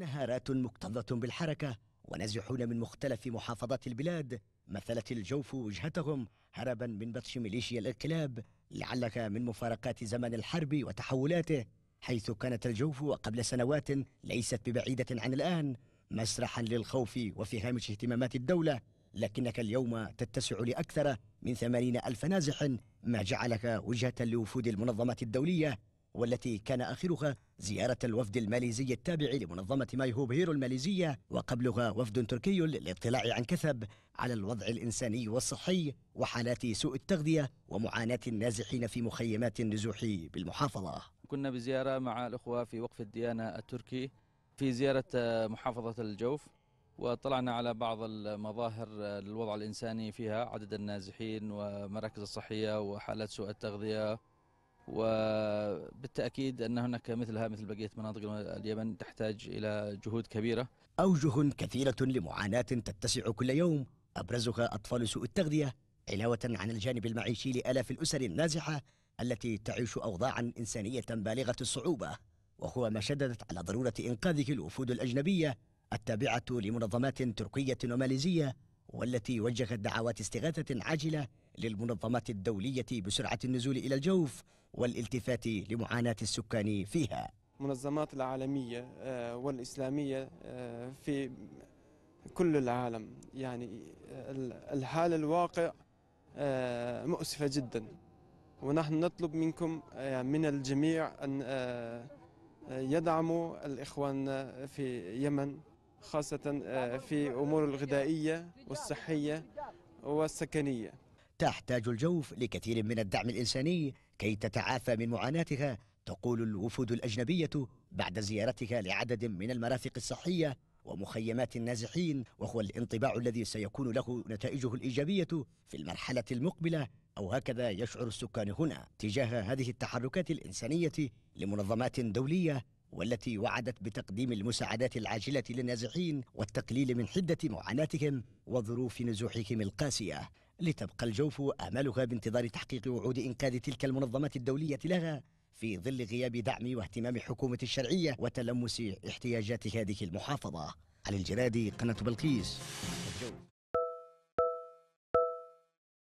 نهارات مكتظة بالحركة ونازحون من مختلف محافظات البلاد مثلت الجوف وجهتهم هربا من بطش ميليشيا الانقلاب لعلك من مفارقات زمن الحرب وتحولاته حيث كانت الجوف قبل سنوات ليست ببعيدة عن الآن مسرحا للخوف وفي هامش اهتمامات الدولة لكنك اليوم تتسع لأكثر من ثمانين ألف نازح ما جعلك وجهة لوفود المنظمات الدولية والتي كان آخرها زيارة الوفد الماليزي التابع لمنظمة هوب هيرو الماليزية وقبلها وفد تركي للاطلاع عن كثب على الوضع الإنساني والصحي وحالات سوء التغذية ومعاناة النازحين في مخيمات النزوح بالمحافظة كنا بزيارة مع الأخوة في وقف الديانة التركي في زيارة محافظة الجوف وطلعنا على بعض المظاهر للوضع الإنساني فيها عدد النازحين ومراكز الصحية وحالات سوء التغذية وبالتأكيد أن هناك مثلها مثل بقية مناطق اليمن تحتاج إلى جهود كبيرة أوجه كثيرة لمعاناة تتسع كل يوم أبرزها أطفال سوء التغذية علاوة عن الجانب المعيشي لآلاف الأسر النازحة التي تعيش أوضاعا إنسانية بالغة الصعوبة وهو ما شددت على ضرورة إنقاذه الوفود الأجنبية التابعة لمنظمات تركية وماليزية والتي وجهت دعوات استغاثة عاجلة للمنظمات الدولية بسرعة النزول إلى الجوف والالتفات لمعاناة السكان فيها المنظمات العالمية آه، والإسلامية آه، في كل العالم يعني آه، الحال الواقع مؤسفة جدا ونحن نطلب منكم من الجميع أن يدعموا الإخوان في يمن خاصة في أمور الغذائية والصحية والسكنية تحتاج الجوف لكثير من الدعم الإنساني كي تتعافى من معاناتها تقول الوفود الأجنبية بعد زيارتها لعدد من المرافق الصحية ومخيمات النازحين وهو الانطباع الذي سيكون له نتائجه الإيجابية في المرحلة المقبلة أو هكذا يشعر السكان هنا تجاه هذه التحركات الإنسانية لمنظمات دولية والتي وعدت بتقديم المساعدات العاجلة للنازحين والتقليل من حدة معاناتهم وظروف نزوحهم القاسية لتبقى الجوف آمالها بانتظار تحقيق وعود إنقاذ تلك المنظمات الدولية لها في ظل غياب دعم واهتمام حكومة الشرعية وتلمس احتياجات هذه المحافظة علي الجرادي قناة بلقيس الجوف